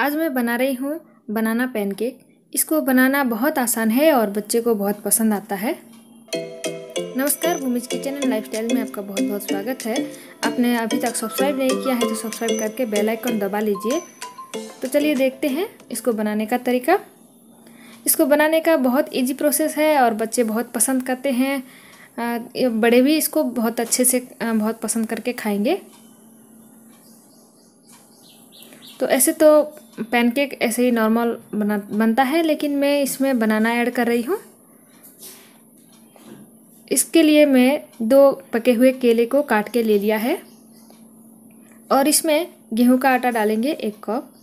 आज मैं बना रही हूँ बनाना पैनकेक इसको बनाना बहुत आसान है और बच्चे को बहुत पसंद आता है नमस्कार भूमिज किचन एंड लाइफस्टाइल में आपका बहुत बहुत स्वागत है आपने अभी तक सब्सक्राइब नहीं किया है तो सब्सक्राइब करके बेल आइकन दबा लीजिए तो चलिए देखते हैं इसको बनाने का तरीका इसको बनाने का बहुत इजी प्रोसेस है और बच्चे बहुत पसंद करते हैं बड़े भी इसको बहुत अच्छे से बहुत पसंद करके खाएंगे तो ऐसे तो पैनकेक ऐसे ही नॉर्मल बना बनता है लेकिन मैं इसमें बनाना ऐड कर रही हूँ इसके लिए मैं दो पके हुए केले को काट के ले लिया है और इसमें गेहूं का आटा डालेंगे एक कप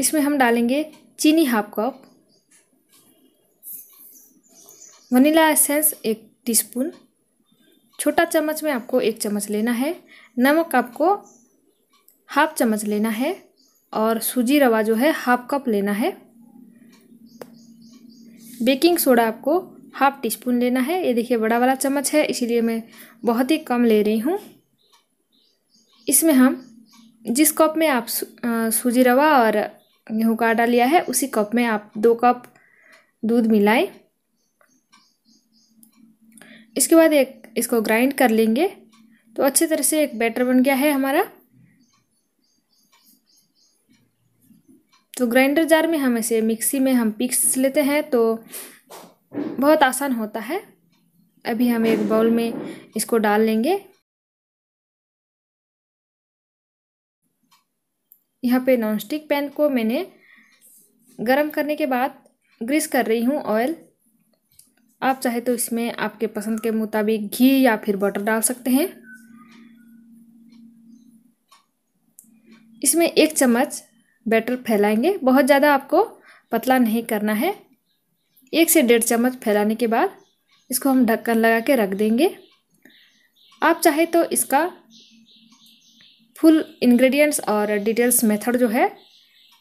इसमें हम डालेंगे चीनी हाफ कप वनीला एसेंस एक टीस्पून छोटा चम्मच में आपको एक चम्मच लेना है नमक आपको हाफ चम्मच लेना है और सूजी रवा जो है हाफ कप लेना है बेकिंग सोडा आपको हाफ टी स्पून लेना है ये देखिए बड़ा वाला चम्मच है इसीलिए मैं बहुत ही कम ले रही हूँ इसमें हम जिस कप में आप सूजी रवा और गेहूँ का आटा लिया है उसी कप में आप दो कप दूध मिलाएं इसके बाद एक इसको ग्राइंड कर लेंगे तो अच्छे तरह से एक बैटर बन गया है हमारा तो ग्राइंडर जार में हम इसे मिक्सी में हम पिक्स लेते हैं तो बहुत आसान होता है अभी हम एक बाउल में इसको डाल लेंगे यहाँ पे नॉनस्टिक पैन को मैंने गरम करने के बाद ग्रीस कर रही हूँ ऑयल आप चाहे तो इसमें आपके पसंद के मुताबिक घी या फिर बटर डाल सकते हैं इसमें एक चम्मच बैटर फैलाएंगे बहुत ज़्यादा आपको पतला नहीं करना है एक से डेढ़ चम्मच फैलाने के बाद इसको हम ढक्कन लगा के रख देंगे आप चाहे तो इसका फुल इंग्रेडिएंट्स और डिटेल्स मेथड जो है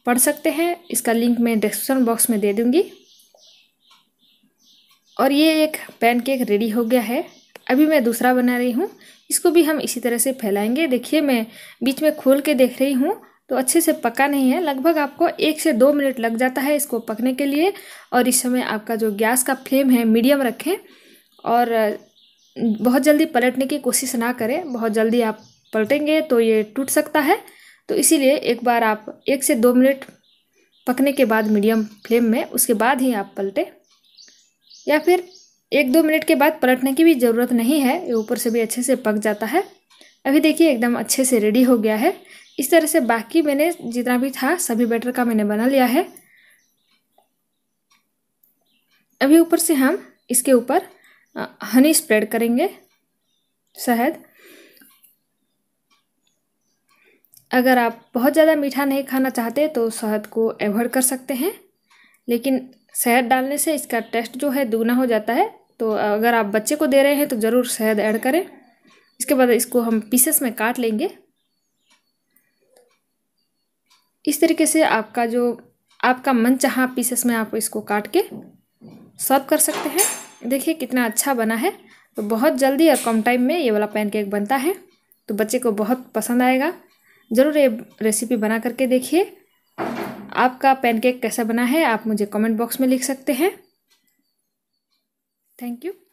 पढ़ सकते हैं इसका लिंक मैं डिस्क्रिप्शन बॉक्स में दे दूँगी और ये एक पैन केक रेडी हो गया है अभी मैं दूसरा बना रही हूँ इसको भी हम इसी तरह से फैलाएंगे देखिए मैं बीच में खोल के देख रही हूँ तो अच्छे से पका नहीं है लगभग आपको एक से दो मिनट लग जाता है इसको पकने के लिए और इस समय आपका जो गैस का फ्लेम है मीडियम रखें और बहुत जल्दी पलटने की कोशिश ना करें बहुत जल्दी आप पलटेंगे तो ये टूट सकता है तो इसीलिए एक बार आप एक से दो मिनट पकने के बाद मीडियम फ्लेम में उसके बाद ही आप पलटें या फिर एक दो मिनट के बाद पलटने की भी ज़रूरत नहीं है ये ऊपर से भी अच्छे से पक जाता है अभी देखिए एकदम अच्छे से रेडी हो गया है इस तरह से बाकी मैंने जितना भी था सभी बैटर का मैंने बना लिया है अभी ऊपर से हम इसके ऊपर हनी स्प्रेड करेंगे शहद अगर आप बहुत ज़्यादा मीठा नहीं खाना चाहते तो शहद को एवॉइड कर सकते हैं लेकिन शहद डालने से इसका टेस्ट जो है दूना हो जाता है तो अगर आप बच्चे को दे रहे हैं तो ज़रूर शहद ऐड करें इसके बाद इसको हम पीसेस में काट लेंगे इस तरीके से आपका जो आपका मन चाह पीसेस में आप इसको काट के सर्व कर सकते हैं देखिए कितना अच्छा बना है तो बहुत जल्दी और कम टाइम में ये वाला पैनकेक बनता है तो बच्चे को बहुत पसंद आएगा ज़रूर ये रेसिपी बना करके देखिए आपका पैनकेक कैसा बना है आप मुझे कमेंट बॉक्स में लिख सकते हैं थैंक यू